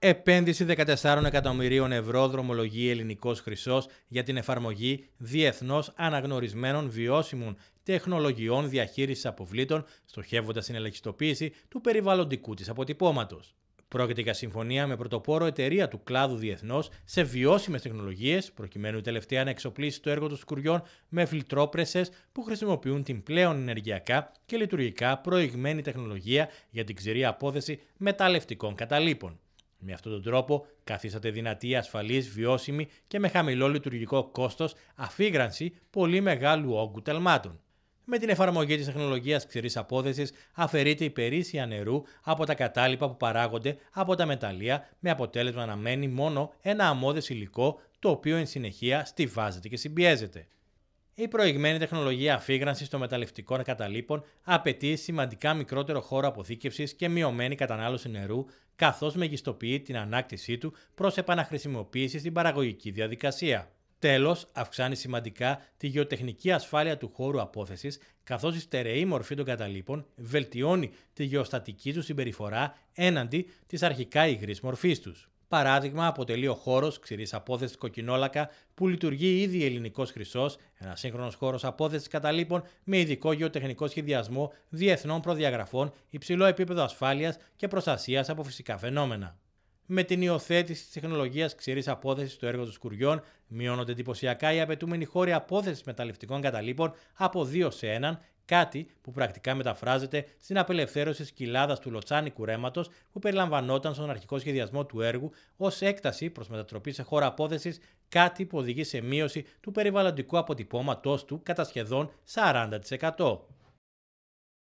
Επένδυση 14 εκατομμυρίων ευρώ δρομολογεί ελληνικός χρυσός για την εφαρμογή διεθνώς αναγνωρισμένων βιώσιμων τεχνολογιών διαχείρισης αποβλήτων, στοχεύοντας την ελεγχιστοποίηση του περιβαλλοντικού της αποτυπώματος. Πρόκειται για συμφωνία με πρωτοπόρο εταιρεία του κλάδου διεθνώς σε βιώσιμες τεχνολογίες, προκειμένου η τελευταία να εξοπλίσει το έργο των σκουριών με φιλτρόπρεσες που χρησιμοποιούν την πλέον ενεργειακά και λειτουργικά προηγμένη τεχνολογία για την ξηρή απόθεση μεταλλευτικών καταλήπων. Με αυτόν τον τρόπο καθίσατε δυνατή, ασφαλής, βιώσιμη και με χαμηλό λειτουργικό κόστος αφήγρανση πολύ μεγάλου όγκου τελμάτων. Με την εφαρμογή της τεχνολογίας ξηρής απόθεσης αφαιρείται η περίσσια νερού από τα κατάλοιπα που παράγονται από τα μεταλλεία με αποτέλεσμα να μένει μόνο ένα αμμώδες υλικό το οποίο εν συνεχεία στηβάζεται και συμπιέζεται. Η προηγμένη τεχνολογία αφήγρανση των μεταλλευτικών καταλήπων απαιτεί σημαντικά μικρότερο χώρο αποθήκευσης και μειωμένη κατανάλωση νερού, καθώς μεγιστοποιεί την ανάκτησή του προς επαναχρησιμοποίηση στην παραγωγική διαδικασία. Τέλος, αυξάνει σημαντικά τη γεωτεχνική ασφάλεια του χώρου απόθεσης, καθώς η στερεή μορφή των καταλήπων βελτιώνει τη γεωστατική του συμπεριφορά έναντι της αρχικά υγρής μορφής τους. Παράδειγμα, αποτελεί ο χώρος ξηρής απόθεσης κοκκινόλακα που λειτουργεί ήδη ελληνικός χρυσός, ένα σύγχρονος χώρος απόθεσης καταλήπων με ειδικό γεωτεχνικό σχεδιασμό διεθνών προδιαγραφών, υψηλό επίπεδο ασφάλειας και προστασίας από φυσικά φαινόμενα. Με την υιοθέτηση της τεχνολογίας ξηρής απόθεσης του έργου των Σκουριών, μειώνονται εντυπωσιακά οι απαιτούμενοι χώροι απόθεσης μεταλλευτικών καταλήπων από 2 σε 1 Κάτι που πρακτικά μεταφράζεται στην απελευθέρωση τη του Λοτσάνικου ρέματο που περιλαμβανόταν στον αρχικό σχεδιασμό του έργου ως έκταση προς μετατροπή σε χώρα απόθεση κάτι που οδηγεί σε μείωση του περιβαλλοντικού αποτυπώματός του κατά σχεδόν 40%.